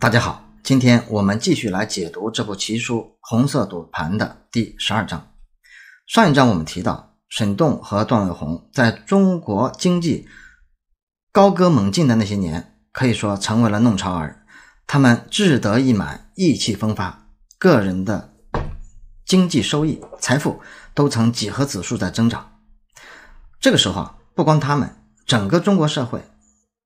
大家好，今天我们继续来解读这部奇书《红色赌盘》的第十二章。上一章我们提到，沈栋和段伟宏在中国经济高歌猛进的那些年，可以说成为了弄潮儿。他们志得意满，意气风发，个人的经济收益、财富都呈几何指数在增长。这个时候，啊，不光他们，整个中国社会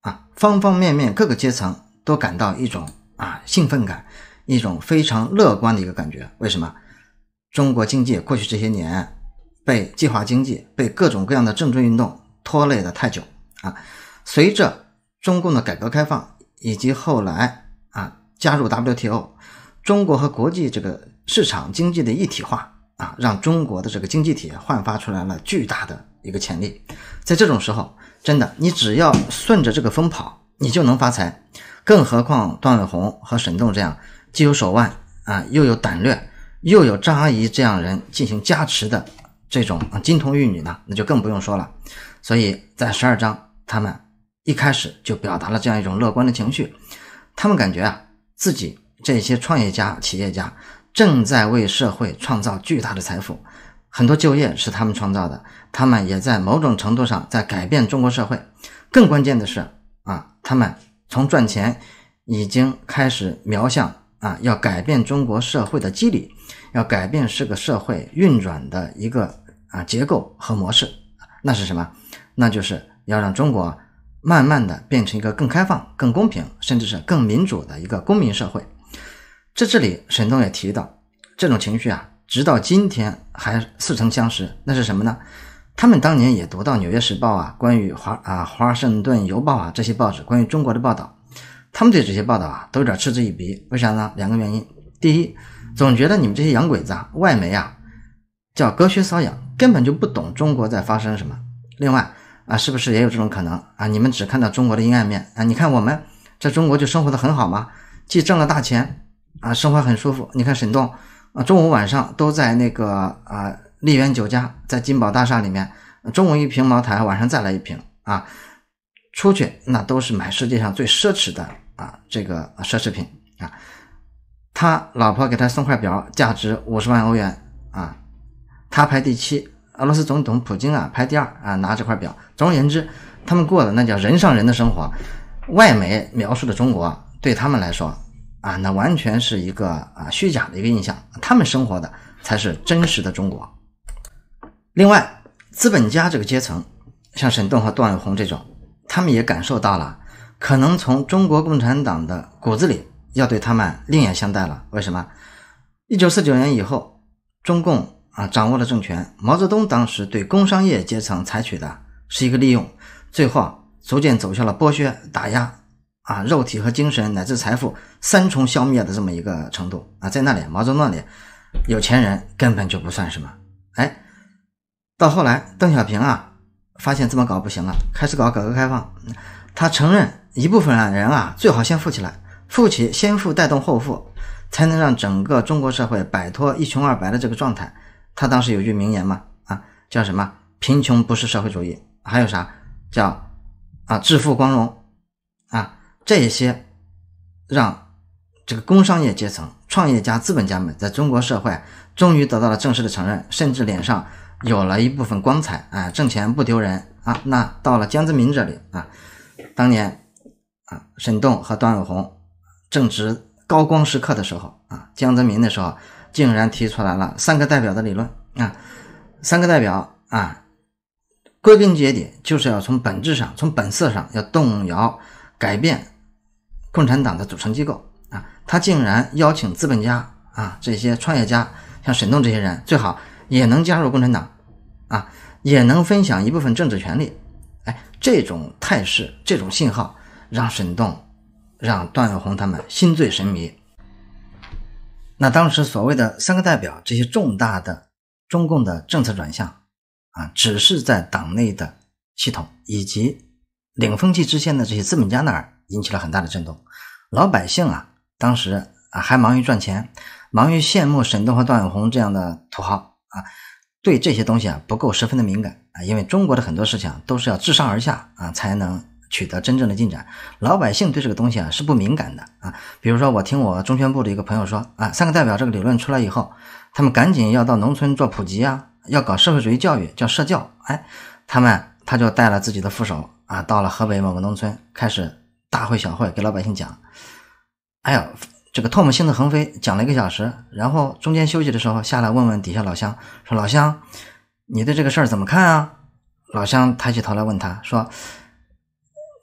啊，方方面面、各个阶层都感到一种。啊，兴奋感，一种非常乐观的一个感觉。为什么？中国经济过去这些年被计划经济、被各种各样的政治运动拖累的太久啊。随着中共的改革开放以及后来啊加入 WTO，中国和国际这个市场经济的一体化啊，让中国的这个经济体焕发出来了巨大的一个潜力。在这种时候，真的，你只要顺着这个风跑，你就能发财。更何况段伟宏和沈栋这样既有手腕啊，又有胆略，又有张阿姨这样人进行加持的这种金童玉女呢，那就更不用说了。所以在十二章，他们一开始就表达了这样一种乐观的情绪，他们感觉啊，自己这些创业家、企业家正在为社会创造巨大的财富，很多就业是他们创造的，他们也在某种程度上在改变中国社会。更关键的是啊，他们。从赚钱已经开始瞄向啊，要改变中国社会的机理，要改变这个社会运转的一个啊结构和模式，那是什么？那就是要让中国慢慢的变成一个更开放、更公平，甚至是更民主的一个公民社会。这这里沈东也提到，这种情绪啊，直到今天还似曾相识，那是什么呢？他们当年也读到《纽约时报》啊，关于华啊《华盛顿邮报》啊这些报纸关于中国的报道，他们对这些报道啊都有点嗤之以鼻。为啥呢？两个原因：第一，总觉得你们这些洋鬼子啊，外媒啊，叫隔靴搔痒，根本就不懂中国在发生什么。另外啊，是不是也有这种可能啊？你们只看到中国的阴暗面啊？你看我们在中国就生活的很好吗？既挣了大钱啊，生活很舒服。你看沈栋啊，中午晚上都在那个啊。丽园酒家在金宝大厦里面，中午一瓶茅台，晚上再来一瓶啊！出去那都是买世界上最奢侈的啊，这个奢侈品啊！他老婆给他送块表，价值五十万欧元啊！他排第七，俄罗斯总统普京啊排第二啊，拿这块表。总而言之，他们过的那叫人上人的生活。外媒描述的中国对他们来说啊，那完全是一个啊虚假的一个印象。他们生活的才是真实的中国。另外，资本家这个阶层，像沈栋和段永红这种，他们也感受到了，可能从中国共产党的骨子里要对他们另眼相待了。为什么？一九四九年以后，中共啊掌握了政权，毛泽东当时对工商业阶层采取的是一个利用，最后逐渐走向了剥削、打压，啊，肉体和精神乃至财富三重消灭的这么一个程度啊。在那里，毛泽东那里有钱人根本就不算什么，哎。到后来，邓小平啊，发现这么搞不行了，开始搞改革开放。他承认一部分人啊，最好先富起来，富起先富带动后富，才能让整个中国社会摆脱一穷二白的这个状态。他当时有句名言嘛，啊，叫什么？贫穷不是社会主义。还有啥？叫啊，致富光荣。啊，这些让这个工商业阶层、创业家、资本家们在中国社会终于得到了正式的承认，甚至脸上。有了一部分光彩啊，挣钱不丢人啊。那到了江泽民这里啊，当年啊，沈栋和段永红正值高光时刻的时候啊，江泽民的时候竟然提出来了“三个代表”的理论啊，“三个代表”啊，归根结底就是要从本质上、从本色上要动摇、改变共产党的组成机构啊。他竟然邀请资本家啊，这些创业家，像沈栋这些人，最好也能加入共产党。啊，也能分享一部分政治权利，哎，这种态势，这种信号，让沈栋、让段永红他们心醉神迷。那当时所谓的“三个代表”这些重大的中共的政策转向，啊，只是在党内的系统以及领风气之先的这些资本家那儿引起了很大的震动。老百姓啊，当时啊还忙于赚钱，忙于羡慕沈栋和段永红这样的土豪啊。对这些东西啊不够十分的敏感啊，因为中国的很多事情啊都是要自上而下啊才能取得真正的进展，老百姓对这个东西啊是不敏感的啊。比如说我听我中宣部的一个朋友说啊，三个代表这个理论出来以后，他们赶紧要到农村做普及啊，要搞社会主义教育，叫社教。哎，他们他就带了自己的副手啊到了河北某个农村，开始大会小会给老百姓讲，哎呦。这个唾沫星子横飞，讲了一个小时，然后中间休息的时候下来问问底下老乡，说老乡，你对这个事儿怎么看啊？老乡抬起头来问他说，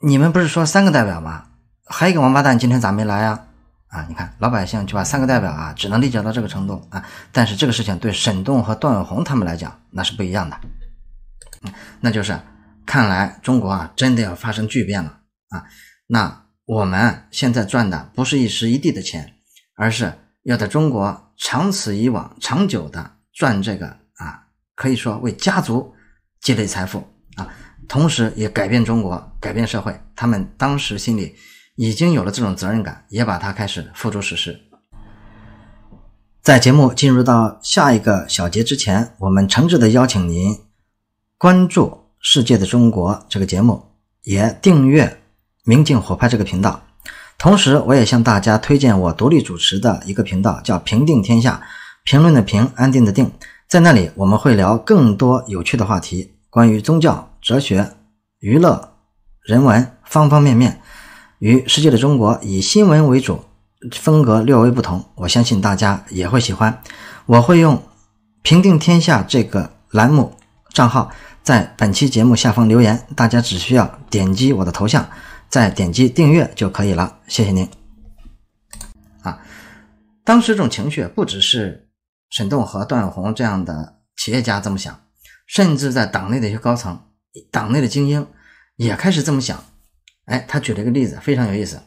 你们不是说三个代表吗？还有一个王八蛋今天咋没来啊？啊，你看老百姓就把三个代表啊，只能理解到这个程度啊。但是这个事情对沈栋和段永红他们来讲那是不一样的，那就是看来中国啊真的要发生巨变了啊，那。我们现在赚的不是一时一地的钱，而是要在中国长此以往、长久的赚这个啊，可以说为家族积累财富啊，同时也改变中国、改变社会。他们当时心里已经有了这种责任感，也把它开始付诸实施。在节目进入到下一个小节之前，我们诚挚的邀请您关注《世界的中国》这个节目，也订阅。明镜火拍这个频道，同时我也向大家推荐我独立主持的一个频道，叫“平定天下”，评论的平，安定的定，在那里我们会聊更多有趣的话题，关于宗教、哲学、娱乐、人文方方面面，与世界的中国以新闻为主，风格略微不同，我相信大家也会喜欢。我会用“平定天下”这个栏目账号在本期节目下方留言，大家只需要点击我的头像。再点击订阅就可以了，谢谢您。啊，当时这种情绪不只是沈栋和段永红这样的企业家这么想，甚至在党内的一些高层、党内的精英也开始这么想。哎，他举了一个例子，非常有意思。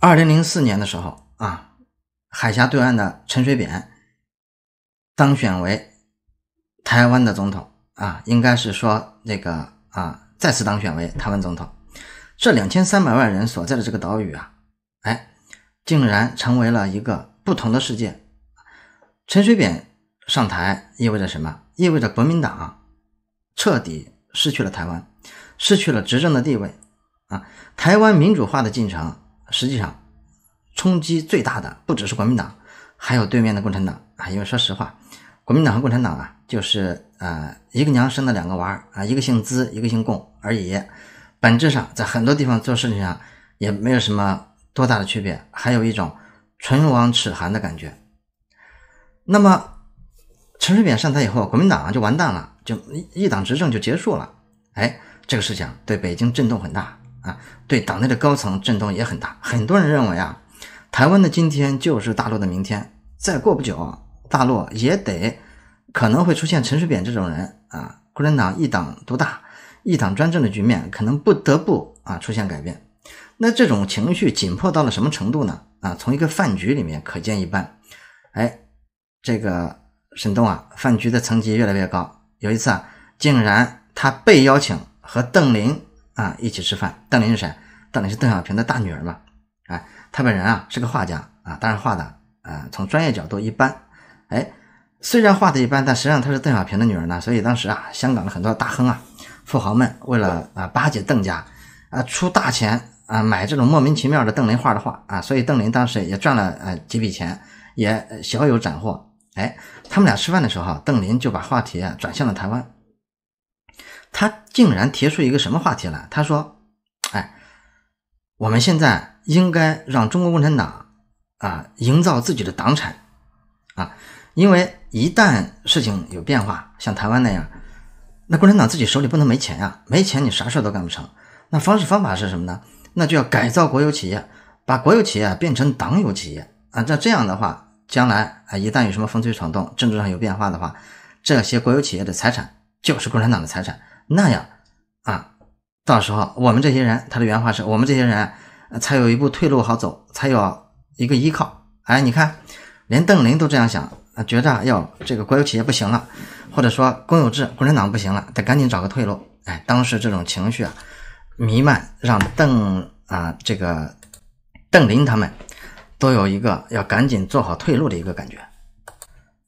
二零零四年的时候啊，海峡对岸的陈水扁当选为台湾的总统啊，应该是说那个啊，再次当选为台湾总统。这两千三百万人所在的这个岛屿啊，哎，竟然成为了一个不同的世界。陈水扁上台意味着什么？意味着国民党彻底失去了台湾，失去了执政的地位啊！台湾民主化的进程实际上冲击最大的不只是国民党，还有对面的共产党啊！因为说实话，国民党和共产党啊，就是啊一个娘生的两个娃啊，一个姓资，一个姓共而已。本质上，在很多地方做事情上也没有什么多大的区别，还有一种唇亡齿寒的感觉。那么，陈水扁上台以后，国民党就完蛋了，就一党执政就结束了。哎，这个事情对北京震动很大啊，对党内的高层震动也很大。很多人认为啊，台湾的今天就是大陆的明天，再过不久，大陆也得可能会出现陈水扁这种人啊，共产党一党独大。一党专政的局面可能不得不啊出现改变，那这种情绪紧迫到了什么程度呢？啊，从一个饭局里面可见一斑。哎，这个沈东啊，饭局的层级越来越高。有一次啊，竟然他被邀请和邓林啊一起吃饭。邓林是谁？邓林是邓小平的大女儿嘛？哎，他本人啊是个画家啊，当然画的啊，从专业角度一般。哎，虽然画的一般，但实际上他是邓小平的女儿呢。所以当时啊，香港的很多大亨啊。富豪们为了啊巴结邓家，啊出大钱啊买这种莫名其妙的邓林画的画啊，所以邓林当时也赚了呃几笔钱，也小有斩获。哎，他们俩吃饭的时候，邓林就把话题啊转向了台湾。他竟然提出一个什么话题来？他说：“哎，我们现在应该让中国共产党啊营造自己的党产啊，因为一旦事情有变化，像台湾那样。”那共产党自己手里不能没钱呀，没钱你啥事儿都干不成。那方式方法是什么呢？那就要改造国有企业，把国有企业变成党有企业啊。那这样的话，将来啊一旦有什么风吹草动，政治上有变化的话，这些国有企业的财产就是共产党的财产。那样啊，到时候我们这些人，他的原话是我们这些人才有一步退路好走，才有一个依靠。哎，你看，连邓林都这样想。啊，觉得要这个国有企业不行了，或者说公有制、共产党不行了，得赶紧找个退路。哎，当时这种情绪啊，弥漫，让邓啊，这个邓林他们都有一个要赶紧做好退路的一个感觉。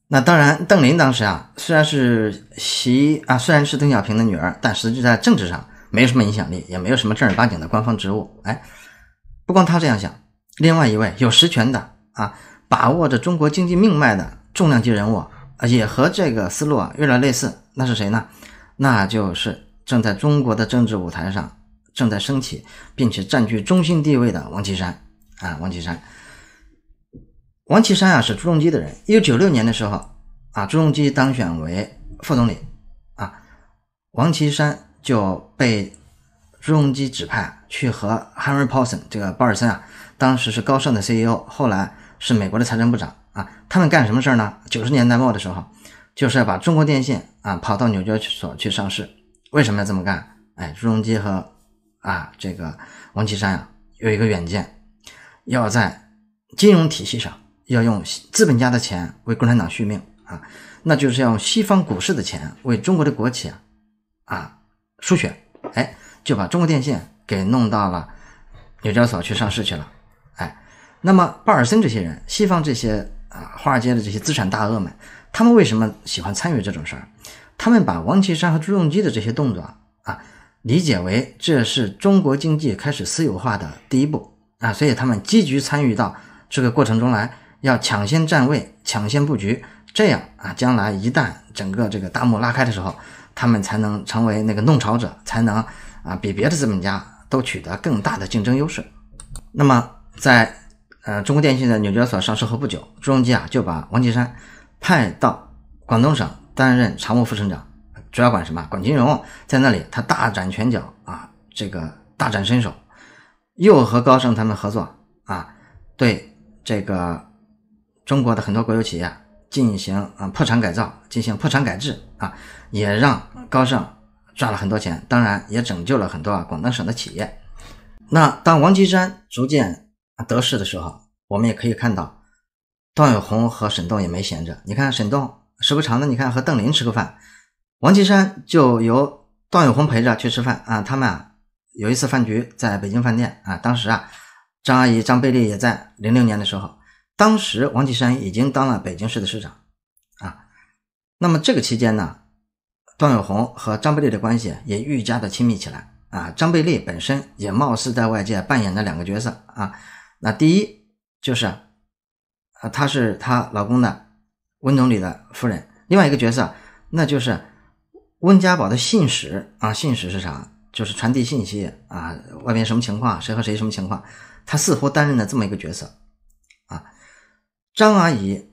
那当然，邓林当时啊，虽然是习啊，虽然是邓小平的女儿，但实际在政治上没有什么影响力，也没有什么正儿八经的官方职务。哎，不光他这样想，另外一位有实权的啊，把握着中国经济命脉的。重量级人物啊，也和这个思路啊越来类似，那是谁呢？那就是正在中国的政治舞台上正在升起并且占据中心地位的王岐山啊，王岐山。王岐山啊是朱镕基的人。一九九六年的时候啊，朱镕基当选为副总理啊，王岐山就被朱镕基指派去和 Henry Paulson 这个鲍尔森啊，当时是高盛的 CEO，后来是美国的财政部长。啊，他们干什么事儿呢？九十年代末的时候，就是要把中国电信啊跑到纽交所去上市。为什么要这么干？哎，朱镕基和啊这个王岐山呀有一个远见，要在金融体系上要用资本家的钱为共产党续命啊，那就是要用西方股市的钱为中国的国企啊啊输血。哎，就把中国电信给弄到了纽交所去上市去了。哎，那么鲍尔森这些人，西方这些。啊，华尔街的这些资产大鳄们，他们为什么喜欢参与这种事儿？他们把王岐山和朱镕基的这些动作啊，理解为这是中国经济开始私有化的第一步啊，所以他们积极参与到这个过程中来，要抢先站位，抢先布局，这样啊，将来一旦整个这个大幕拉开的时候，他们才能成为那个弄潮者，才能啊，比别的资本家都取得更大的竞争优势。那么在。呃，中国电信在纽交所上市后不久，朱镕基啊就把王岐山派到广东省担任常务副省长，主要管什么？管金融。在那里，他大展拳脚啊，这个大展身手，又和高盛他们合作啊，对这个中国的很多国有企业进行啊破产改造、进行破产改制啊，也让高盛赚了很多钱，当然也拯救了很多啊广东省的企业。那当王岐山逐渐。得势的时候，我们也可以看到，段永红和沈栋也没闲着。你看沈栋时不常的，你看和邓林吃个饭，王岐山就由段永红陪着去吃饭啊。他们啊有一次饭局在北京饭店啊，当时啊张阿姨张贝利也在。零六年的时候，当时王岐山已经当了北京市的市长啊。那么这个期间呢，段永红和张贝利的关系也愈加的亲密起来啊。张贝利本身也貌似在外界扮演了两个角色啊。那第一就是，啊，她是她老公的温总理的夫人。另外一个角色，那就是温家宝的信使啊，信使是啥？就是传递信息啊，外面什么情况，谁和谁什么情况，他似乎担任了这么一个角色啊。张阿姨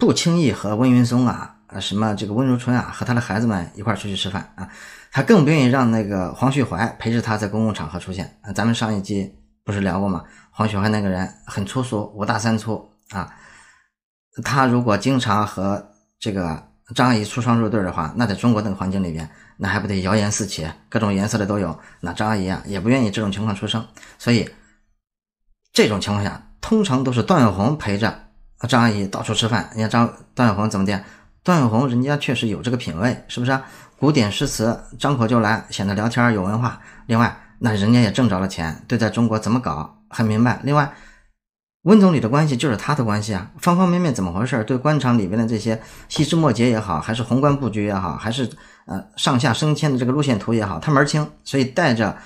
不轻易和温云松啊，什么这个温如春啊，和他的孩子们一块儿出去吃饭啊，她更不愿意让那个黄旭怀陪着她在公共场合出现。咱们上一集不是聊过吗？黄雪汉那个人很粗俗，五大三粗啊！他如果经常和这个张阿姨出双入对的话，那在中国那个环境里边，那还不得谣言四起，各种颜色的都有？那张阿姨啊，也不愿意这种情况出生。所以这种情况下，通常都是段小红陪着张阿姨到处吃饭。你看张段小红怎么的？段小红人家确实有这个品味，是不是啊？古典诗词张口就来，显得聊天有文化。另外，那人家也挣着了钱，对，在中国怎么搞？很明白。另外，温总理的关系就是他的关系啊，方方面面怎么回事儿？对官场里边的这些细枝末节也好，还是宏观布局也好，还是呃上下升迁的这个路线图也好，他门儿清。所以带着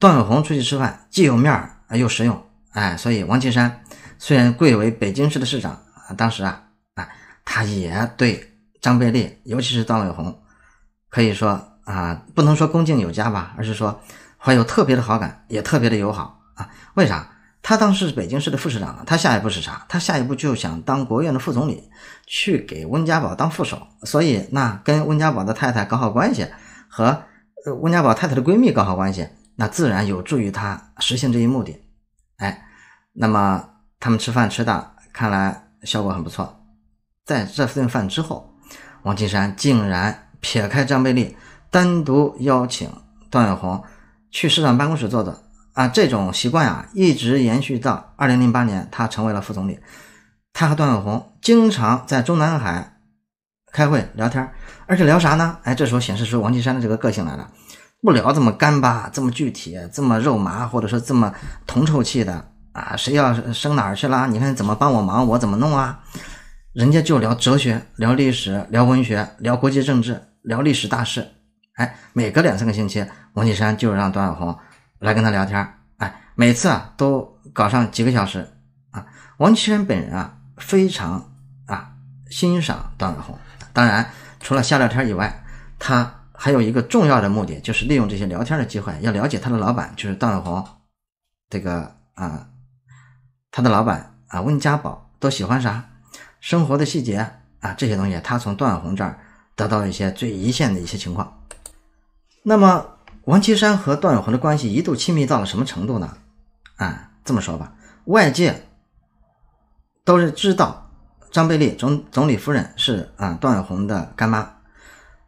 段伟红出去吃饭，既有面儿又实用。哎，所以王岐山虽然贵为北京市的市长，当时啊啊，他也对张贝利，尤其是段伟红，可以说啊，不能说恭敬有加吧，而是说怀有特别的好感，也特别的友好。为啥他当时是北京市的副市长他下一步是啥？他下一步就想当国务院的副总理，去给温家宝当副手。所以那跟温家宝的太太搞好关系，和温家宝太太的闺蜜搞好关系，那自然有助于他实现这一目的。哎，那么他们吃饭吃的，看来效果很不错。在这顿饭之后，王金山竟然撇开张贝利，单独邀请段永红去市长办公室坐坐。啊，这种习惯啊，一直延续到二零零八年，他成为了副总理。他和段永红经常在中南海开会聊天，而且聊啥呢？哎，这时候显示出王岐山的这个个性来了，不聊这么干巴、这么具体、这么肉麻，或者说这么铜臭气的啊。谁要升哪儿去了？你看怎么帮我忙，我怎么弄啊？人家就聊哲学、聊历史、聊文学、聊国际政治、聊历史大事。哎，每隔两三个星期，王岐山就让段永红。来跟他聊天儿，哎，每次啊都搞上几个小时啊。王岐山本人啊非常啊欣赏段永红，当然除了瞎聊天以外，他还有一个重要的目的，就是利用这些聊天的机会，要了解他的老板就是段永红，这个啊他的老板啊温家宝都喜欢啥，生活的细节啊这些东西，他从段永红这儿得到一些最一线的一些情况。那么。王岐山和段永红的关系一度亲密到了什么程度呢？啊，这么说吧，外界都是知道张贝利总总理夫人是啊段永红的干妈，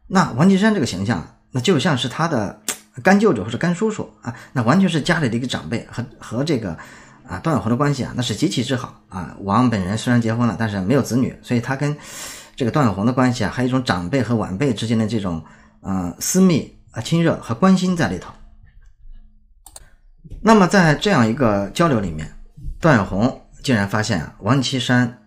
那王岐山这个形象，那就像是他的 干舅舅或者干叔叔啊，那完全是家里的一个长辈，和和这个啊段永红的关系啊，那是极其之好啊。王本人虽然结婚了，但是没有子女，所以他跟这个段永红的关系啊，还有一种长辈和晚辈之间的这种呃私密。啊，亲热和关心在里头。那么，在这样一个交流里面，段永红竟然发现啊，王岐山，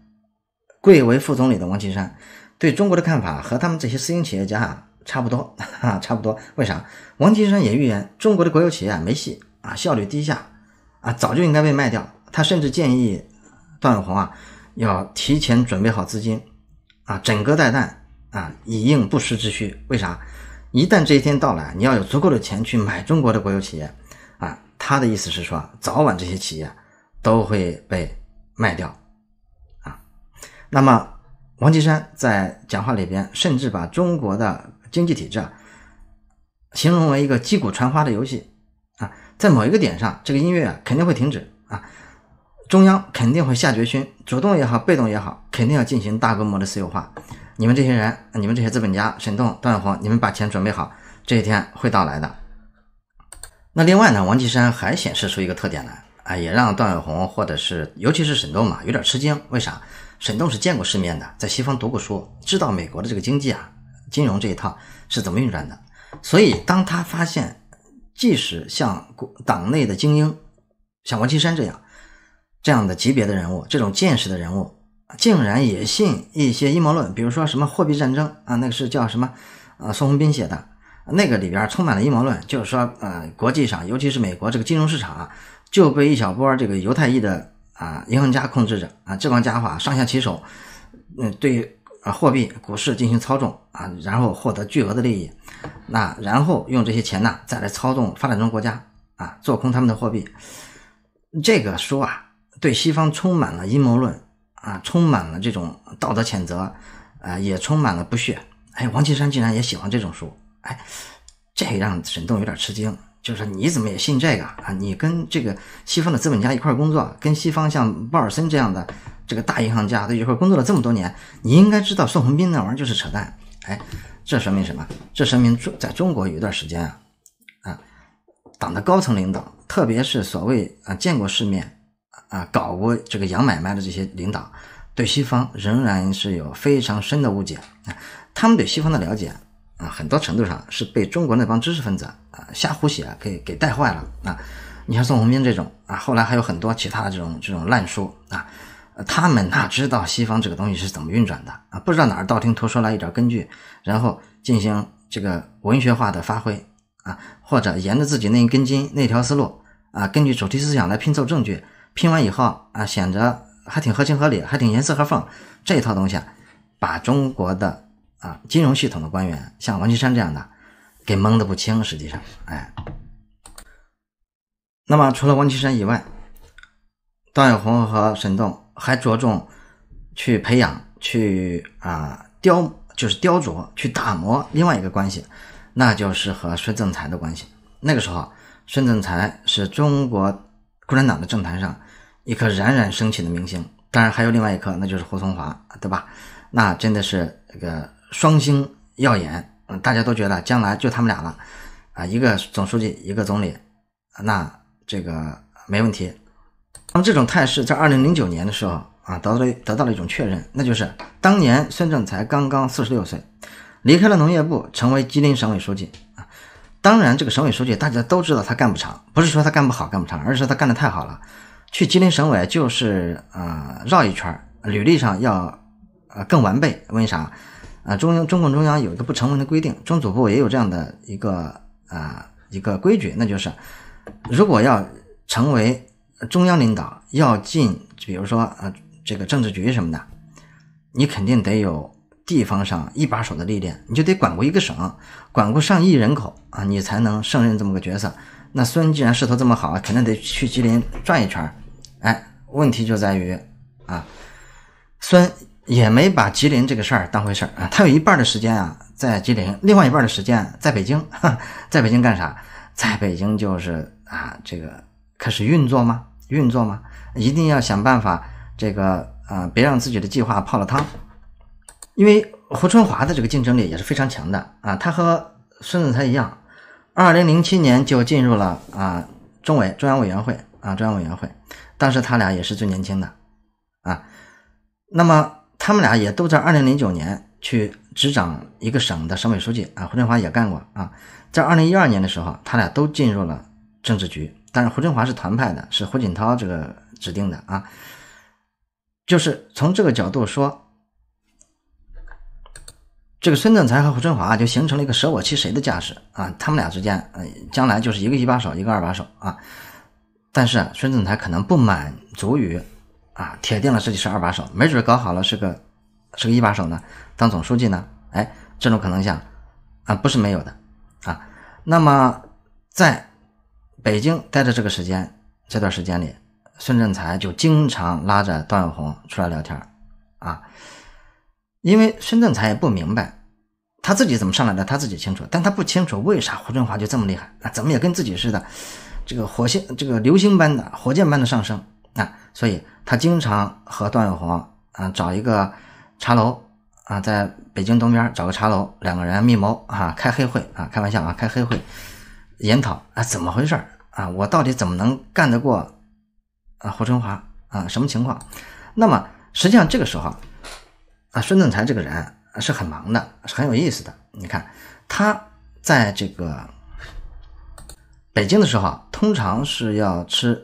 贵为副总理的王岐山，对中国的看法和他们这些私营企业家啊差不多，差不多。为啥？王岐山也预言中国的国有企业啊没戏啊，效率低下啊，早就应该被卖掉。他甚至建议段永红啊，要提前准备好资金啊，枕戈待旦啊，以应不时之需。为啥？一旦这一天到来，你要有足够的钱去买中国的国有企业，啊，他的意思是说，早晚这些企业都会被卖掉，啊，那么王岐山在讲话里边，甚至把中国的经济体制啊，形容为一个击鼓传花的游戏，啊，在某一个点上，这个音乐啊肯定会停止，啊，中央肯定会下决心，主动也好，被动也好，肯定要进行大规模的私有化。你们这些人，你们这些资本家，沈栋、段永红，你们把钱准备好，这一天会到来的。那另外呢，王岐山还显示出一个特点来，啊，也让段永红或者是尤其是沈栋嘛，有点吃惊。为啥？沈栋是见过世面的，在西方读过书，知道美国的这个经济啊、金融这一套是怎么运转的。所以当他发现，即使像党内的精英，像王岐山这样这样的级别的人物，这种见识的人物。竟然也信一些阴谋论，比如说什么货币战争啊，那个是叫什么？呃，宋鸿斌写的那个里边充满了阴谋论，就是说，呃，国际上尤其是美国这个金融市场啊，就被一小波这个犹太裔的啊银行家控制着啊，这帮家伙上下其手，嗯，对啊货币股市进行操纵啊，然后获得巨额的利益，那然后用这些钱呢，再来操纵发展中国家啊，做空他们的货币，这个书啊，对西方充满了阴谋论。啊，充满了这种道德谴责，啊，也充满了不屑。哎，王岐山竟然也喜欢这种书，哎，这让沈栋有点吃惊。就是你怎么也信这个啊？你跟这个西方的资本家一块工作，跟西方像鲍尔森这样的这个大银行家都一块工作了这么多年，你应该知道宋鸿兵那玩意儿就是扯淡。哎，这说明什么？这说明中在中国有一段时间啊，啊，党的高层领导，特别是所谓啊见过世面。啊，搞过这个洋买卖的这些领导，对西方仍然是有非常深的误解啊。他们对西方的了解啊，很多程度上是被中国那帮知识分子啊瞎胡写给给带坏了啊。你像宋鸿兵这种啊，后来还有很多其他的这种这种烂书啊，他们哪知道西方这个东西是怎么运转的啊？不知道哪儿道听途说来一点根据，然后进行这个文学化的发挥啊，或者沿着自己那一根筋那条思路啊，根据主题思想来拼凑证据。拼完以后啊，显得还挺合情合理，还挺严丝合缝。这一套东西，啊，把中国的啊金融系统的官员，像王岐山这样的，给蒙的不轻。实际上，哎，那么除了王岐山以外，段永红和沈栋还着重去培养、去啊雕，就是雕琢、去打磨另外一个关系，那就是和孙政才的关系。那个时候，孙政才是中国共产党的政坛上。一颗冉冉升起的明星，当然还有另外一颗，那就是胡松华，对吧？那真的是这个双星耀眼，嗯，大家都觉得将来就他们俩了，啊，一个总书记，一个总理，那这个没问题。那么这种态势在二零零九年的时候啊，得到了得到了一种确认，那就是当年孙政才刚刚四十六岁，离开了农业部，成为吉林省委书记啊。当然，这个省委书记大家都知道他干不长，不是说他干不好干不长，而是说他干得太好了。去吉林省委就是呃绕一圈履历上要呃更完备。为啥？啊，中央、中共中央有一个不成文的规定，中组部也有这样的一个啊一个规矩，那就是如果要成为中央领导，要进比如说呃这个政治局什么的，你肯定得有地方上一把手的历练，你就得管过一个省，管过上亿人口啊，你才能胜任这么个角色。那孙既然势头这么好，肯定得去吉林转一圈儿。哎，问题就在于啊，孙也没把吉林这个事儿当回事儿啊。他有一半的时间啊在吉林，另外一半的时间在北京。在北京干啥？在北京就是啊，这个开始运作吗？运作吗？一定要想办法这个啊，别让自己的计划泡了汤。因为胡春华的这个竞争力也是非常强的啊。他和孙子才一样，二零零七年就进入了啊中委中央委员会。啊，中央委员会，当时他俩也是最年轻的啊。那么他们俩也都在二零零九年去执掌一个省的省委书记啊。胡春华也干过啊。在二零一二年的时候，他俩都进入了政治局，但是胡春华是团派的，是胡锦涛这个指定的啊。就是从这个角度说，这个孙政才和胡春华就形成了一个舍我其谁的架势啊。他们俩之间，呃，将来就是一个一把手，一个二把手啊。但是孙政才可能不满足于啊，铁定了自己是二把手，没准搞好了是个是个一把手呢，当总书记呢，哎，这种可能性啊不是没有的啊。那么在北京待的这个时间这段时间里，孙政才就经常拉着段永红出来聊天啊，因为孙政才也不明白他自己怎么上来的，他自己清楚，但他不清楚为啥胡振华就这么厉害啊，怎么也跟自己似的。这个火星这个流星般的火箭般的上升啊，所以他经常和段永红啊找一个茶楼啊，在北京东边找个茶楼，两个人密谋啊，开黑会啊，开玩笑啊，开黑会研讨啊，怎么回事啊？我到底怎么能干得过啊胡春华啊？什么情况？那么实际上这个时候啊，孙政才这个人是很忙的，是很有意思的。你看他在这个。北京的时候啊，通常是要吃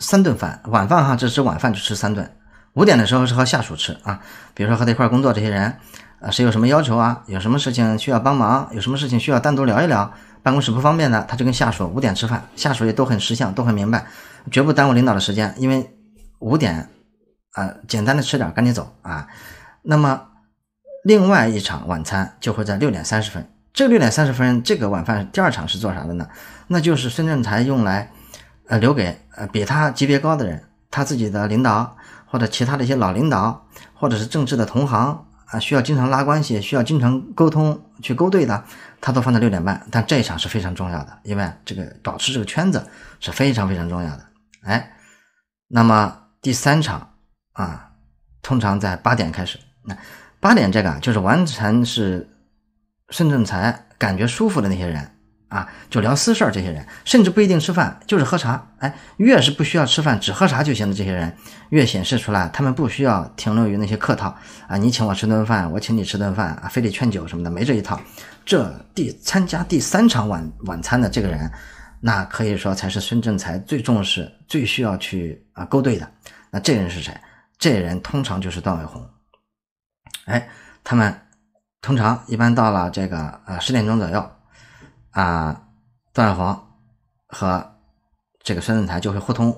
三顿饭，晚饭哈，这吃晚饭就吃三顿。五点的时候是和下属吃啊，比如说和他一块工作这些人，啊，谁有什么要求啊，有什么事情需要帮忙，有什么事情需要单独聊一聊，办公室不方便的，他就跟下属五点吃饭，下属也都很识相，都很明白，绝不耽误领导的时间，因为五点，啊，简单的吃点，赶紧走啊。那么，另外一场晚餐就会在六点三十分。这六点三十分，这个晚饭第二场是做啥的呢？那就是孙正才用来，呃，留给呃比他级别高的人，他自己的领导或者其他的一些老领导，或者是政治的同行啊，需要经常拉关系，需要经常沟通去勾兑的，他都放在六点半。但这一场是非常重要的，因为这个保持这个圈子是非常非常重要的。哎，那么第三场啊，通常在八点开始。那八点这个就是完全是。孙正才感觉舒服的那些人啊，就聊私事儿。这些人甚至不一定吃饭，就是喝茶。哎，越是不需要吃饭只喝茶就行的这些人越显示出来他们不需要停留于那些客套啊。你请我吃顿饭，我请你吃顿饭啊，非得劝酒什么的，没这一套。这第参加第三场晚晚餐的这个人，那可以说才是孙正才最重视、最需要去啊勾兑的。那这人是谁？这人通常就是段伟宏。哎，他们。通常一般到了这个呃十点钟左右，啊，段小红和这个孙振才就会互通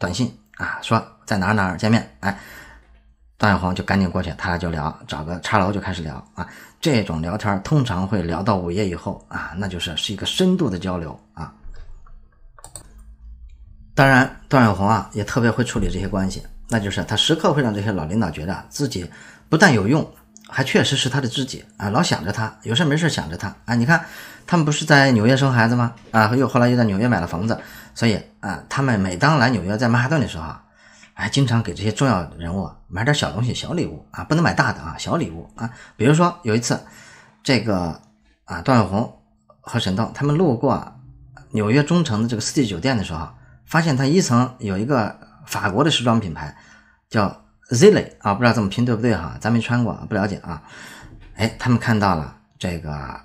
短信啊，说在哪儿哪儿见面。哎，段小红就赶紧过去，他俩就聊，找个茶楼就开始聊啊。这种聊天通常会聊到午夜以后啊，那就是是一个深度的交流啊。当然，段小红啊也特别会处理这些关系，那就是他时刻会让这些老领导觉得自己不但有用。还确实是他的知己啊，老想着他，有事没事想着他啊。你看，他们不是在纽约生孩子吗？啊，又后来又在纽约买了房子，所以啊，他们每当来纽约，在曼哈顿的时候，啊，经常给这些重要人物买点小东西、小礼物啊，不能买大的啊，小礼物啊。比如说，有一次，这个啊，段小红和沈涛他们路过纽约中城的这个四季酒店的时候，发现他一层有一个法国的时装品牌，叫。Zi l l y 啊，不知道怎么拼对不对哈，咱没穿过，不了解啊。哎，他们看到了这个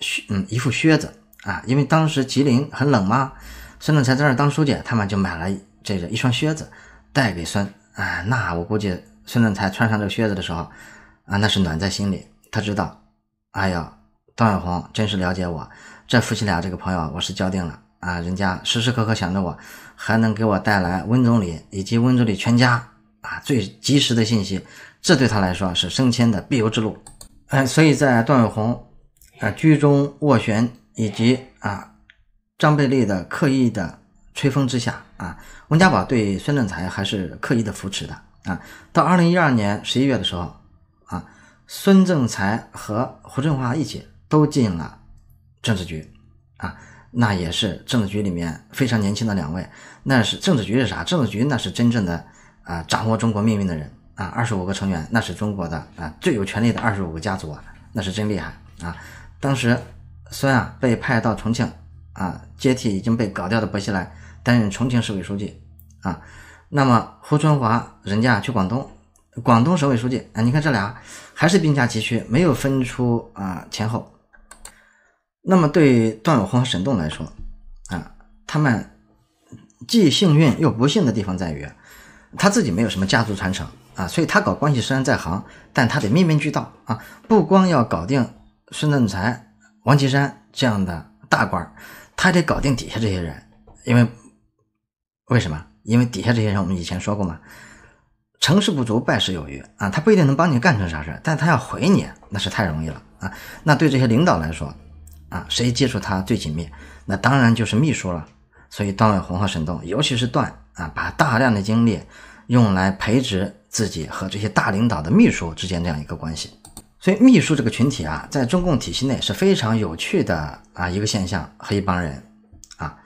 靴，嗯，一副靴子啊，因为当时吉林很冷嘛。孙政才在那儿当书记，他们就买了这个一双靴子带给孙啊。那我估计孙政才穿上这个靴子的时候啊，那是暖在心里。他知道，哎呀，段小红真是了解我，这夫妻俩这个朋友我是交定了啊。人家时时刻刻想着我，还能给我带来温总理以及温总理全家。啊，最及时的信息，这对他来说是升迁的必由之路。哎，所以在段伟宏、啊居中斡旋以及啊张贝利的刻意的吹风之下，啊温家宝对孙政才还是刻意的扶持的。啊，到二零一二年十一月的时候，啊孙政才和胡振华一起都进了政治局。啊，那也是政治局里面非常年轻的两位。那是政治局是啥？政治局那是真正的。啊，掌握中国命运的人啊，二十五个成员，那是中国的啊最有权力的二十五个家族啊，那是真厉害啊！当时孙啊被派到重庆啊，接替已经被搞掉的薄熙来，担任重庆市委书记啊。那么胡春华人家去广东，广东省委书记啊。你看这俩还是并驾齐驱，没有分出啊前后。那么对段永红、和沈栋来说啊，他们既幸运又不幸的地方在于。他自己没有什么家族传承啊，所以他搞关系虽然在行，但他得面面俱到啊，不光要搞定孙正才、王岐山这样的大官，他得搞定底下这些人。因为为什么？因为底下这些人我们以前说过嘛，成事不足，败事有余啊，他不一定能帮你干成啥事但他要回你那是太容易了啊。那对这些领导来说啊，谁接触他最紧密，那当然就是秘书了。所以段伟宏和沈栋，尤其是段。啊，把大量的精力用来培植自己和这些大领导的秘书之间这样一个关系，所以秘书这个群体啊，在中共体系内是非常有趣的啊一个现象和一帮人啊。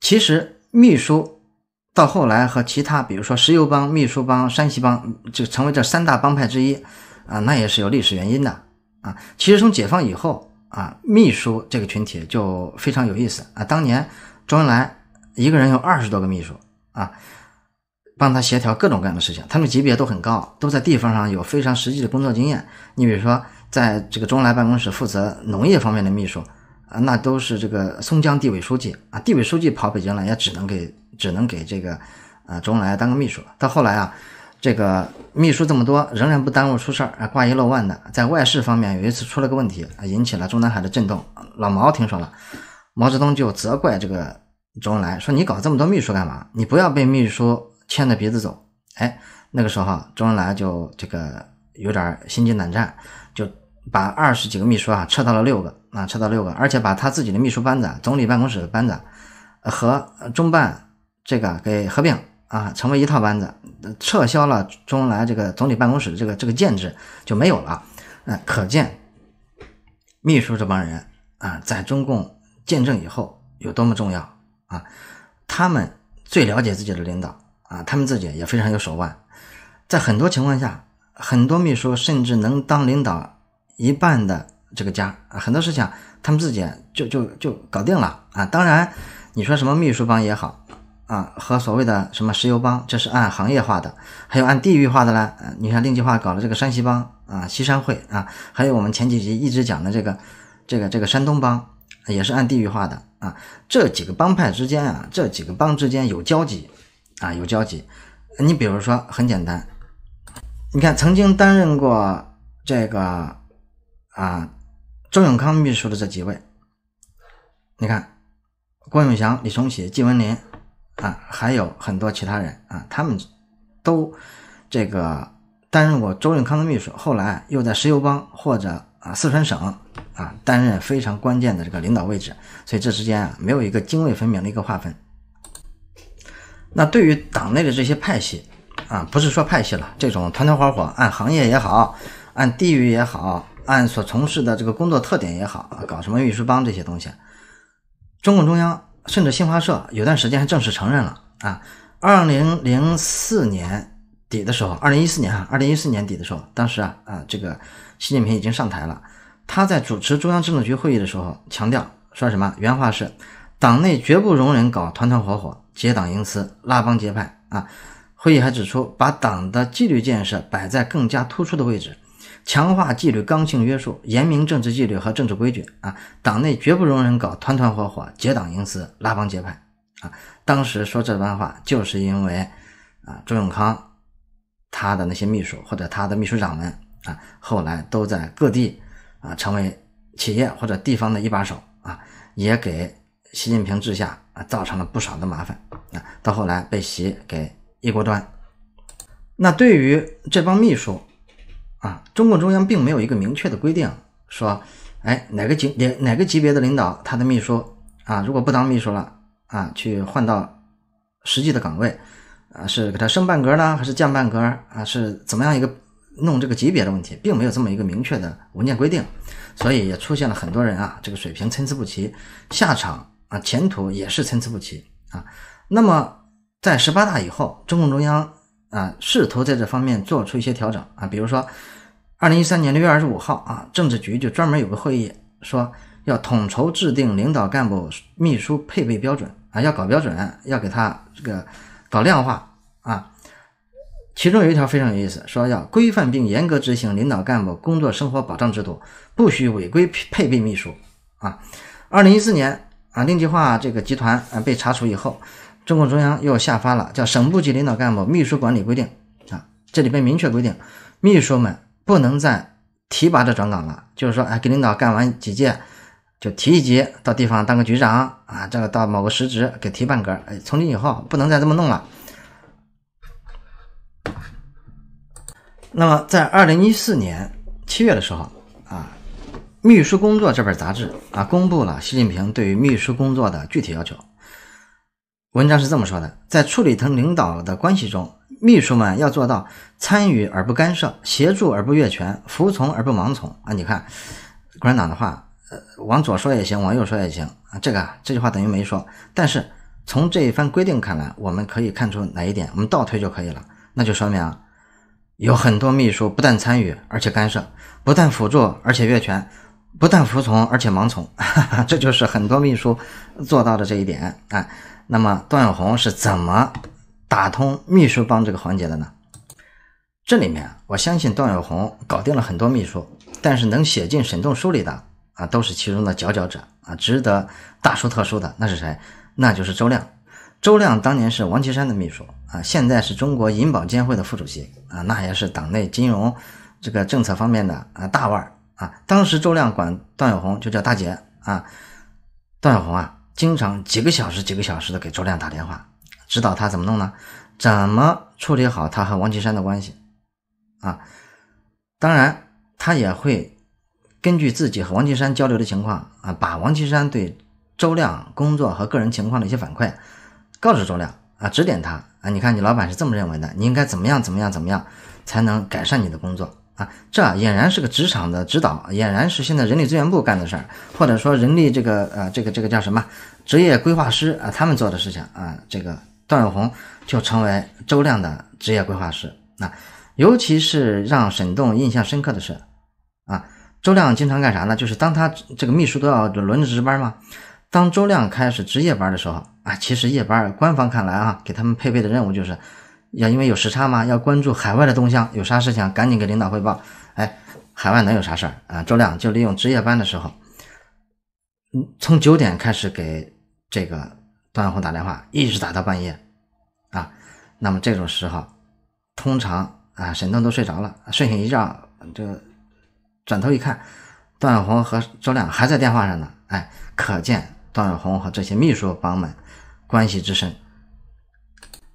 其实秘书到后来和其他比如说石油帮、秘书帮、山西帮就成为这三大帮派之一啊，那也是有历史原因的啊。其实从解放以后啊，秘书这个群体就非常有意思啊。当年周恩来一个人有二十多个秘书。啊，帮他协调各种各样的事情，他们级别都很高，都在地方上有非常实际的工作经验。你比如说，在这个中来办公室负责农业方面的秘书，啊，那都是这个松江地委书记啊，地委书记跑北京来，也只能给，只能给这个啊恩来当个秘书。到后来啊，这个秘书这么多，仍然不耽误出事儿，挂一漏万的，在外事方面有一次出了个问题，引起了中南海的震动。老毛听说了，毛泽东就责怪这个。周恩来说：“你搞这么多秘书干嘛？你不要被秘书牵着鼻子走。”哎，那个时候周恩来就这个有点心惊胆战，就把二十几个秘书啊撤到了六个啊，撤到六个，而且把他自己的秘书班子、总理办公室的班子和中办这个给合并啊，成为一套班子，撤销了周恩来这个总理办公室的这个这个建制就没有了。嗯，可见秘书这帮人啊，在中共建政以后有多么重要。啊，他们最了解自己的领导啊，他们自己也非常有手腕，在很多情况下，很多秘书甚至能当领导一半的这个家啊，很多事情他们自己就就就搞定了啊。当然，你说什么秘书帮也好啊，和所谓的什么石油帮，这是按行业化的，还有按地域化的了。你看，令计划搞了这个山西帮啊，西山会啊，还有我们前几集一直讲的这个这个这个山东帮。也是按地域划的啊，这几个帮派之间啊，这几个帮之间有交集啊，有交集。你比如说，很简单，你看曾经担任过这个啊周永康秘书的这几位，你看郭永祥、李崇禧、季文林啊，还有很多其他人啊，他们都这个担任过周永康的秘书，后来又在石油帮或者啊四川省。啊，担任非常关键的这个领导位置，所以这之间啊没有一个泾渭分明的一个划分。那对于党内的这些派系啊，不是说派系了，这种团团伙伙，按行业也好，按地域也好，按所从事的这个工作特点也好，搞什么运输帮这些东西，中共中央甚至新华社有段时间还正式承认了啊，二零零四年底的时候，二零一四年啊，二零一四年底的时候，当时啊啊这个习近平已经上台了。他在主持中央政治局会议的时候强调说什么？原话是：“党内绝不容忍搞团团伙伙、结党营私、拉帮结派啊！”会议还指出，把党的纪律建设摆在更加突出的位置，强化纪律刚性约束，严明政治纪律和政治规矩啊！党内绝不容忍搞团团伙伙、结党营私、拉帮结派啊！当时说这番话，就是因为啊，周永康他的那些秘书或者他的秘书长们啊，后来都在各地。啊，成为企业或者地方的一把手啊，也给习近平治下啊造成了不少的麻烦啊。到后来被习给一锅端。那对于这帮秘书啊，中共中央并没有一个明确的规定，说，哎，哪个级哪哪个级别的领导他的秘书啊，如果不当秘书了啊，去换到实际的岗位啊，是给他升半格呢，还是降半格啊，是怎么样一个？弄这个级别的问题，并没有这么一个明确的文件规定，所以也出现了很多人啊，这个水平参差不齐，下场啊，前途也是参差不齐啊。那么在十八大以后，中共中央啊，试图在这方面做出一些调整啊，比如说二零一三年六月二十五号啊，政治局就专门有个会议说要统筹制定领导干部秘书配备标准啊，要搞标准，要给他这个搞量化啊。其中有一条非常有意思，说要规范并严格执行领导干部工作生活保障制度，不许违规配备秘书。啊，二零一四年啊，令计划这个集团啊被查处以后，中共中央又下发了叫《省部级领导干部秘书管理规定》啊，这里边明确规定，秘书们不能再提拔着转岗了，就是说，哎，给领导干完几届就提一级到地方当个局长啊，这个到某个实职给提半格，哎，从今以后不能再这么弄了。那么，在二零一四年七月的时候啊，《秘书工作》这本杂志啊，公布了习近平对于秘书工作的具体要求。文章是这么说的：在处理同领导的关系中，秘书们要做到参与而不干涉，协助而不越权，服从而不盲从啊。你看，共产党的话，呃，往左说也行，往右说也行啊。这个这句话等于没说。但是从这一番规定看来，我们可以看出哪一点？我们倒推就可以了。那就说明啊。有很多秘书不但参与，而且干涉；不但辅助，而且越权；不但服从，而且盲从。哈哈，这就是很多秘书做到的这一点。啊。那么段永红是怎么打通秘书帮这个环节的呢？这里面我相信段永红搞定了很多秘书，但是能写进沈栋书里的啊，都是其中的佼佼者啊，值得大书特书的。那是谁？那就是周亮。周亮当年是王岐山的秘书。啊，现在是中国银保监会的副主席啊，那也是党内金融这个政策方面的啊大腕儿啊。当时周亮管段小红，就叫大姐啊。段小红啊，经常几个小时、几个小时的给周亮打电话，指导他怎么弄呢？怎么处理好他和王岐山的关系啊？当然，他也会根据自己和王岐山交流的情况啊，把王岐山对周亮工作和个人情况的一些反馈告诉周亮。啊，指点他啊！你看，你老板是这么认为的，你应该怎么样，怎么样，怎么样才能改善你的工作啊？这俨然是个职场的指导，俨然是现在人力资源部干的事儿，或者说人力这个呃，这个这个叫什么职业规划师啊，他们做的事情啊。这个段永红就成为周亮的职业规划师啊。尤其是让沈栋印象深刻的是啊，周亮经常干啥呢？就是当他这个秘书都要轮着值班嘛，当周亮开始值夜班的时候。啊，其实夜班儿，官方看来啊，给他们配备的任务就是，要因为有时差嘛，要关注海外的动向，有啥事情赶紧给领导汇报。哎，海外能有啥事儿啊？周亮就利用值夜班的时候，嗯，从九点开始给这个段小红打电话，一直打到半夜啊。那么这种时候，通常啊，沈腾都睡着了，睡醒一觉，这转头一看，段小红和周亮还在电话上呢。哎，可见段永红和这些秘书帮们。关系之深，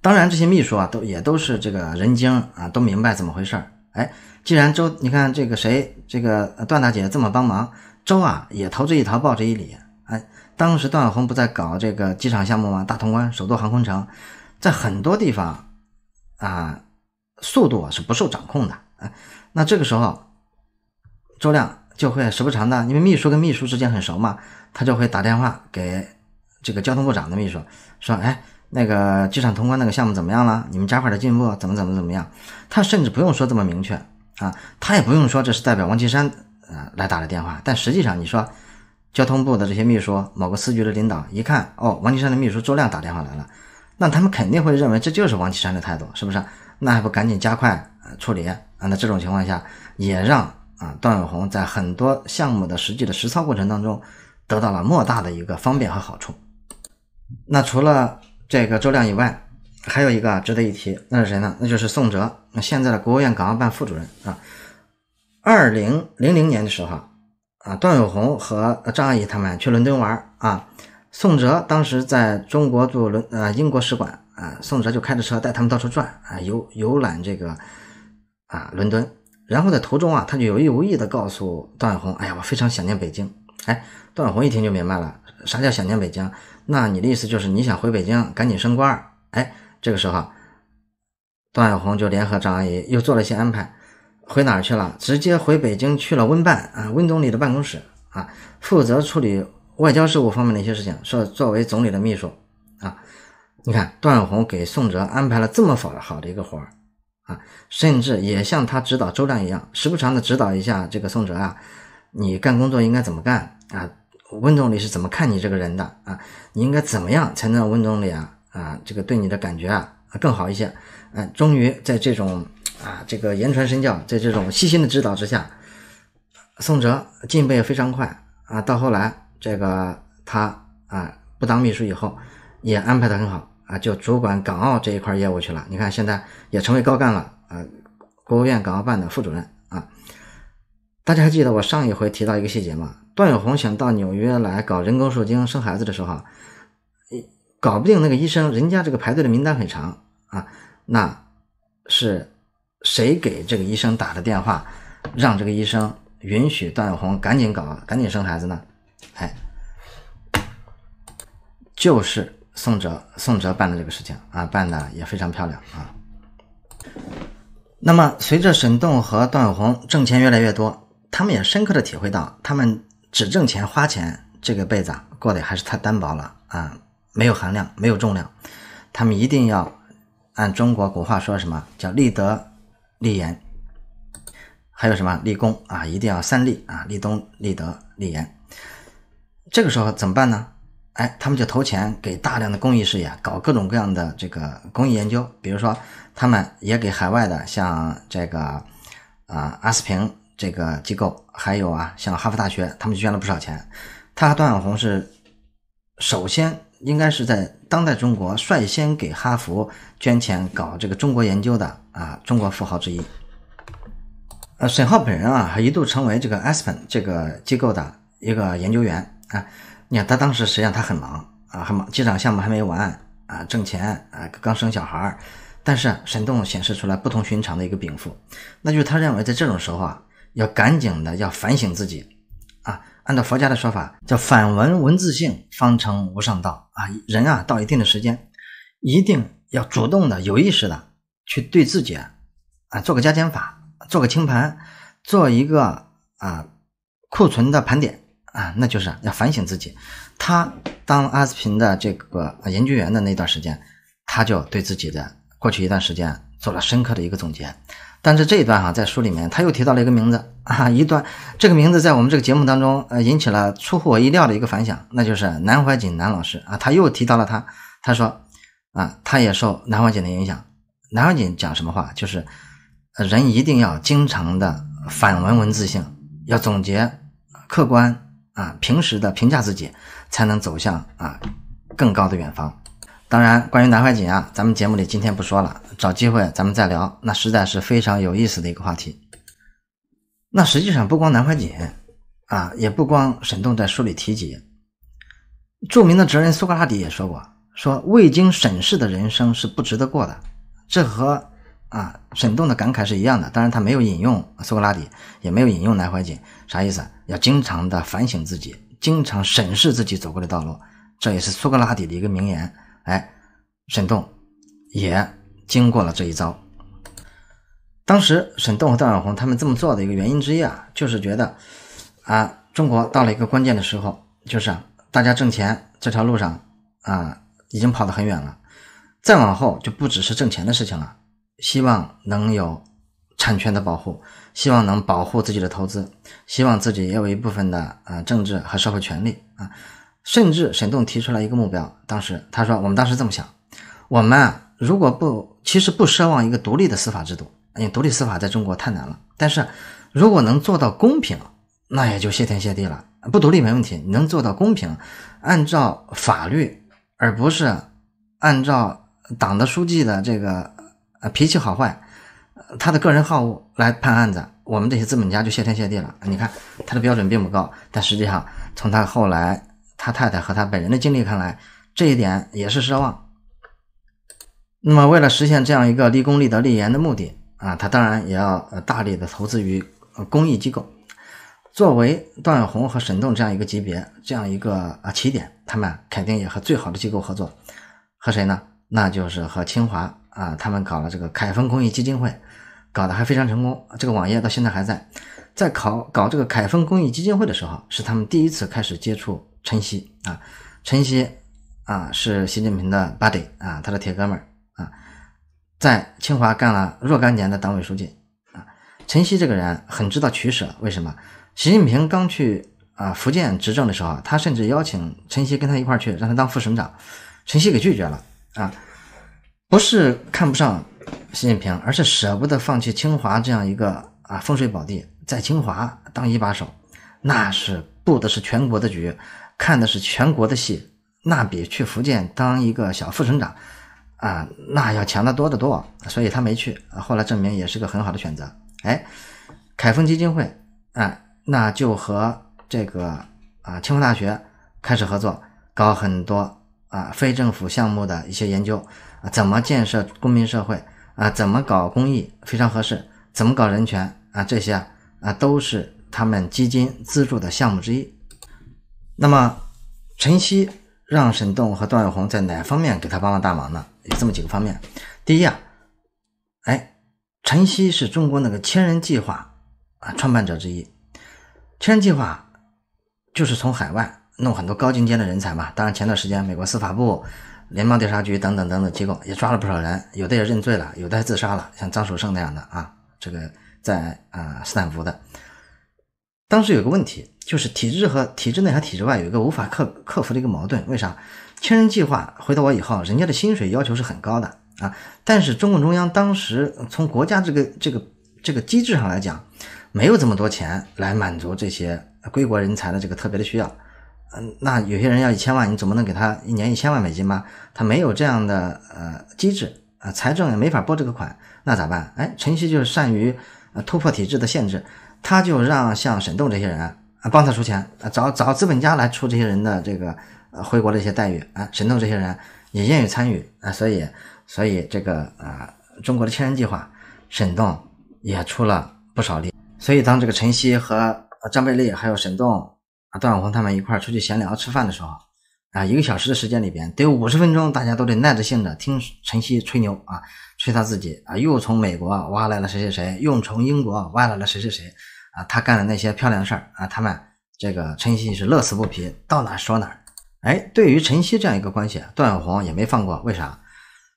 当然这些秘书啊，都也都是这个人精啊，都明白怎么回事儿。哎，既然周，你看这个谁，这个段大姐这么帮忙，周啊也投之以桃，报之以李。哎，当时段晓红不在搞这个机场项目吗？大通关、首都航空城，在很多地方啊，速度啊是不受掌控的。那这个时候，周亮就会时不常的，因为秘书跟秘书之间很熟嘛，他就会打电话给。这个交通部长的秘书说：“哎，那个机场通关那个项目怎么样了？你们加快的进步怎么怎么怎么样？”他甚至不用说这么明确啊，他也不用说这是代表王岐山呃来打的电话。但实际上，你说交通部的这些秘书、某个司局的领导一看，哦，王岐山的秘书周亮打电话来了，那他们肯定会认为这就是王岐山的态度，是不是？那还不赶紧加快呃处理啊？那这种情况下，也让啊段永红在很多项目的实际的实操过程当中得到了莫大的一个方便和好处。那除了这个周亮以外，还有一个值得一提，那是谁呢？那就是宋哲，那现在的国务院港澳办副主任啊。二零零零年的时候啊，段永红和张阿姨他们去伦敦玩啊，宋哲当时在中国驻伦呃英国使馆啊，宋哲就开着车带他们到处转啊，游游览这个啊伦敦。然后在途中啊，他就有意无意的告诉段永红：“哎呀，我非常想念北京。”哎，段永红一听就明白了，啥叫想念北京？那你的意思就是你想回北京，赶紧升官？哎，这个时候，段小红就联合张阿姨又做了一些安排，回哪儿去了？直接回北京去了温办啊，温总理的办公室啊，负责处理外交事务方面的一些事情。说作为总理的秘书啊，你看段永红给宋哲安排了这么好好的一个活儿啊，甚至也像他指导周亮一样，时不常的指导一下这个宋哲啊，你干工作应该怎么干啊？温总理是怎么看你这个人的啊？你应该怎么样才能让温总理啊啊这个对你的感觉啊更好一些？哎，终于在这种啊这个言传身教，在这种细心的指导之下，宋哲进步也非常快啊。到后来这个他啊不当秘书以后，也安排的很好啊，就主管港澳这一块业务去了。你看现在也成为高干了啊，国务院港澳办的副主任。大家还记得我上一回提到一个细节吗？段永红想到纽约来搞人工受精生孩子的时候，搞不定那个医生，人家这个排队的名单很长啊。那是谁给这个医生打的电话，让这个医生允许段永红赶紧搞、赶紧生孩子呢？哎，就是宋喆，宋喆办的这个事情啊，办的也非常漂亮啊。那么随着沈栋和段永红挣钱越来越多。他们也深刻的体会到，他们只挣钱花钱，这个辈子过得还是太单薄了啊，没有含量，没有重量。他们一定要按中国古话说，什么叫立德、立言，还有什么立功啊？一定要三立啊，立功、立德、立言。这个时候怎么办呢？哎，他们就投钱给大量的公益事业，搞各种各样的这个公益研究。比如说，他们也给海外的像这个啊阿斯平。这个机构还有啊，像哈佛大学，他们捐了不少钱。他和段永红是首先应该是在当代中国率先给哈佛捐钱搞这个中国研究的啊，中国富豪之一。呃，沈浩本人啊，还一度成为这个 Aspen 这个机构的一个研究员啊。你看他当时实际上他很忙啊，很忙机场项目还没完啊，挣钱啊，刚生小孩儿。但是沈栋显示出来不同寻常的一个禀赋，那就是他认为在这种时候啊。要赶紧的，要反省自己，啊，按照佛家的说法叫反闻闻自性，方成无上道啊。人啊，到一定的时间，一定要主动的、有意识的去对自己，啊，做个加减法，做个清盘，做一个啊库存的盘点啊，那就是要反省自己。他当阿司平的这个研究员的那段时间，他就对自己的过去一段时间做了深刻的一个总结。但是这一段哈，在书里面他又提到了一个名字 啊，一段这个名字在我们这个节目当中呃引起了出乎我意料的一个反响，那就是南怀瑾南老师啊，他又提到了他，他说啊，他也受南怀瑾的影响，南怀瑾讲什么话，就是人一定要经常的反文文字性，要总结客观啊，平时的评价自己，才能走向啊更高的远方。当然，关于南怀瑾啊，咱们节目里今天不说了。找机会咱们再聊，那实在是非常有意思的一个话题。那实际上不光南怀瑾啊，也不光沈栋在书里提及，著名的哲人苏格拉底也说过，说未经审视的人生是不值得过的。这和啊沈栋的感慨是一样的，当然他没有引用苏格拉底，也没有引用南怀瑾，啥意思？要经常的反省自己，经常审视自己走过的道路，这也是苏格拉底的一个名言。哎，沈栋也。经过了这一招，当时沈栋和段小红他们这么做的一个原因之一啊，就是觉得啊，中国到了一个关键的时候，就是啊，大家挣钱这条路上啊，已经跑得很远了，再往后就不只是挣钱的事情了，希望能有产权的保护，希望能保护自己的投资，希望自己也有一部分的呃政治和社会权利啊，甚至沈栋提出来一个目标，当时他说我们当时这么想，我们啊，如果不其实不奢望一个独立的司法制度，因为独立司法在中国太难了。但是，如果能做到公平，那也就谢天谢地了。不独立没问题，能做到公平，按照法律，而不是按照党的书记的这个呃脾气好坏，他的个人好恶来判案子，我们这些资本家就谢天谢地了。你看他的标准并不高，但实际上从他后来他太太和他本人的经历看来，这一点也是奢望。那么，为了实现这样一个立功立德立言的目的啊，他当然也要呃大力的投资于公益机构。作为段永红和沈栋这样一个级别，这样一个啊起点，他们肯定也和最好的机构合作。和谁呢？那就是和清华啊，他们搞了这个凯丰公益基金会，搞得还非常成功。这个网页到现在还在。在考搞这个凯丰公益基金会的时候，是他们第一次开始接触陈曦啊。陈曦啊，是习近平的 body 啊，他的铁哥们儿。在清华干了若干年的党委书记啊，陈曦这个人很知道取舍。为什么？习近平刚去啊福建执政的时候，他甚至邀请陈曦跟他一块儿去，让他当副省长，陈曦给拒绝了啊。不是看不上习近平，而是舍不得放弃清华这样一个啊风水宝地，在清华当一把手，那是布的是全国的局，看的是全国的戏，那比去福建当一个小副省长。啊，那要强得多得多，所以他没去，后来证明也是个很好的选择。哎，凯丰基金会啊，那就和这个啊清华大学开始合作，搞很多啊非政府项目的一些研究，啊怎么建设公民社会啊，怎么搞公益非常合适，怎么搞人权啊这些啊都是他们基金资助的项目之一。那么晨曦。让沈栋和段永红在哪方面给他帮了大忙呢？有这么几个方面。第一呀，哎，陈曦是中国那个千人计划啊创办者之一。千人计划就是从海外弄很多高精尖的人才嘛。当然，前段时间美国司法部、联邦调查局等等等等机构也抓了不少人，有的也认罪了，有的还自杀了，像张守胜那样的啊，这个在啊斯坦福的。当时有个问题，就是体制和体制内和体制外有一个无法克克服的一个矛盾。为啥千人计划回到我以后，人家的薪水要求是很高的啊？但是中共中央当时从国家这个这个这个机制上来讲，没有这么多钱来满足这些归国人才的这个特别的需要。嗯，那有些人要一千万，你总不能给他一年一千万美金吧？他没有这样的呃机制啊，财政也没法拨这个款，那咋办？哎，陈希就是善于呃突破体制的限制。他就让像沈栋这些人啊帮他出钱啊找找资本家来出这些人的这个呃回国的一些待遇啊沈栋这些人也愿意参与啊所以所以这个呃中国的千人计划沈栋也出了不少力所以当这个陈曦和张贝利还有沈栋啊段永红他们一块出去闲聊吃饭的时候啊一个小时的时间里边得有五十分钟大家都得耐着性子听陈曦吹牛啊。吹他自己啊，又从美国挖来了谁谁谁，又从英国挖来了谁谁谁啊！他干的那些漂亮事儿啊，他们这个晨曦是乐此不疲，到哪说哪。哎，对于晨曦这样一个关系，段小红也没放过。为啥？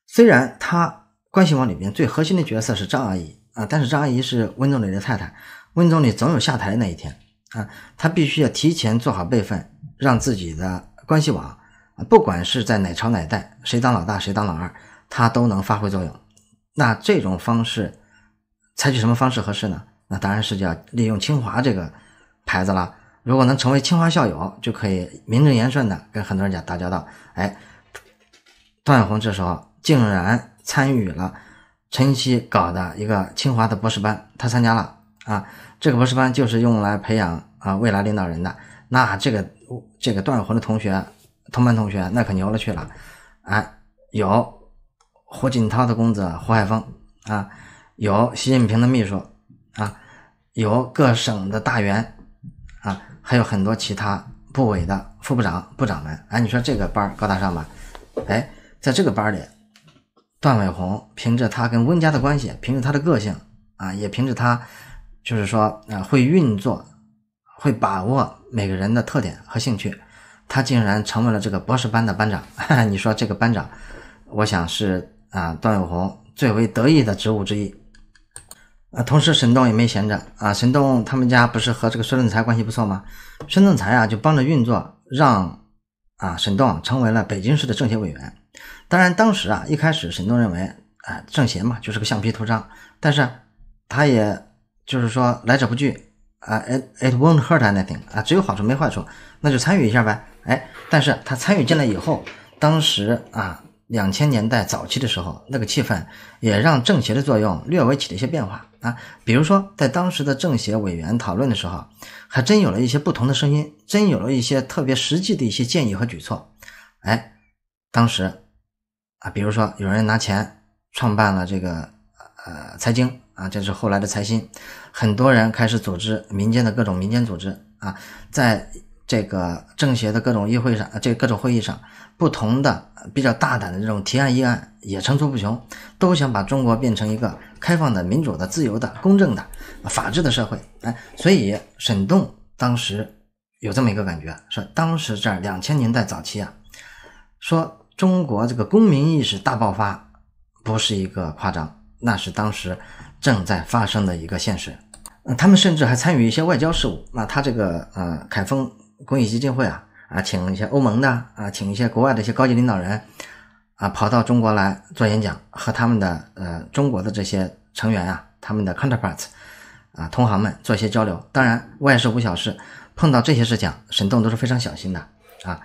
虽然他关系网里面最核心的角色是张阿姨啊，但是张阿姨是温总理的太太，温总理总有下台那一天啊，他必须要提前做好备份，让自己的关系网啊、不管是在哪朝哪代，谁当老大谁当老二，他都能发挥作用。那这种方式，采取什么方式合适呢？那当然是叫利用清华这个牌子了。如果能成为清华校友，就可以名正言顺的跟很多人讲打交道。哎，段红这时候竟然参与了陈曦搞的一个清华的博士班，他参加了啊。这个博士班就是用来培养啊未来领导人的。那这个这个段红的同学同班同学那可牛了去了，哎，有。胡锦涛的公子胡海峰啊，有习近平的秘书啊，有各省的大员啊，还有很多其他部委的副部长、部长们。哎，你说这个班高大上吧？哎，在这个班里，段伟宏凭着他跟温家的关系，凭着他的个性啊，也凭着他，就是说啊，会运作，会把握每个人的特点和兴趣，他竟然成为了这个博士班的班长。你说这个班长，我想是。啊，段永红最为得意的职务之一。啊，同时沈栋也没闲着啊。沈栋他们家不是和这个孙正才关系不错吗？孙正才啊就帮着运作，让啊沈栋成为了北京市的政协委员。当然，当时啊一开始沈栋认为啊政协嘛就是个橡皮图章，但是他也就是说来者不拒啊 it it won't hurt anything 啊只有好处没坏处，那就参与一下呗。哎，但是他参与进来以后，当时啊。两千年代早期的时候，那个气氛也让政协的作用略微起了一些变化啊。比如说，在当时的政协委员讨论的时候，还真有了一些不同的声音，真有了一些特别实际的一些建议和举措。哎，当时啊，比如说有人拿钱创办了这个呃财经啊，这是后来的财新。很多人开始组织民间的各种民间组织啊，在。这个政协的各种议会上，这各种会议上，不同的比较大胆的这种提案议案也层出不穷，都想把中国变成一个开放的、民主的、自由的、公正的、法治的社会。哎，所以沈栋当时有这么一个感觉，说当时这两千年代早期啊，说中国这个公民意识大爆发，不是一个夸张，那是当时正在发生的一个现实。嗯，他们甚至还参与一些外交事务。那他这个呃，凯丰。公益基金会啊啊，请一些欧盟的啊，请一些国外的一些高级领导人啊，跑到中国来做演讲，和他们的呃中国的这些成员啊，他们的 counterparts 啊，同行们做一些交流。当然，外事无小事，碰到这些事情，沈栋都是非常小心的啊，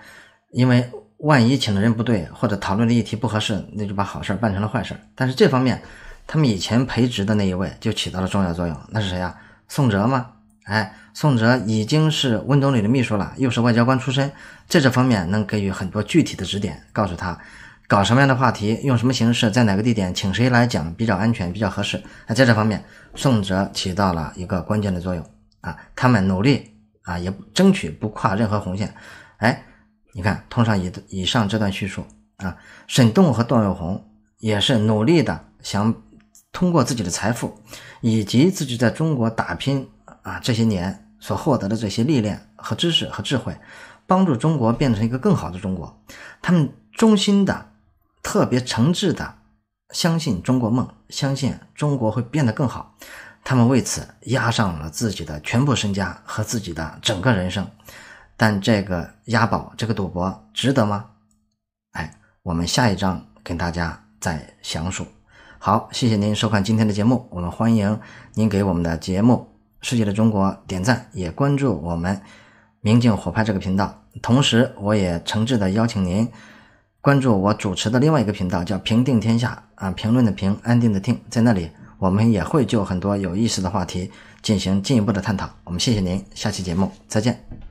因为万一请的人不对，或者讨论的议题不合适，那就把好事儿办成了坏事儿。但是这方面，他们以前培植的那一位就起到了重要作用，那是谁呀？宋哲吗？哎，宋哲已经是温总理的秘书了，又是外交官出身，在这方面能给予很多具体的指点，告诉他搞什么样的话题，用什么形式，在哪个地点，请谁来讲比较安全，比较合适。那在这方面，宋哲起到了一个关键的作用啊。他们努力啊，也争取不跨任何红线。哎，你看，通上以以上这段叙述啊，沈栋和段永红也是努力的想通过自己的财富以及自己在中国打拼。啊，这些年所获得的这些历练和知识和智慧，帮助中国变成一个更好的中国。他们衷心的、特别诚挚的相信中国梦，相信中国会变得更好。他们为此押上了自己的全部身家和自己的整个人生。但这个押宝、这个赌博值得吗？哎，我们下一章跟大家再详述。好，谢谢您收看今天的节目，我们欢迎您给我们的节目。世界的中国点赞，也关注我们明镜火拍这个频道。同时，我也诚挚的邀请您关注我主持的另外一个频道，叫平定天下啊，评论的平，安定的定，在那里我们也会就很多有意思的话题进行进一步的探讨。我们谢谢您，下期节目再见。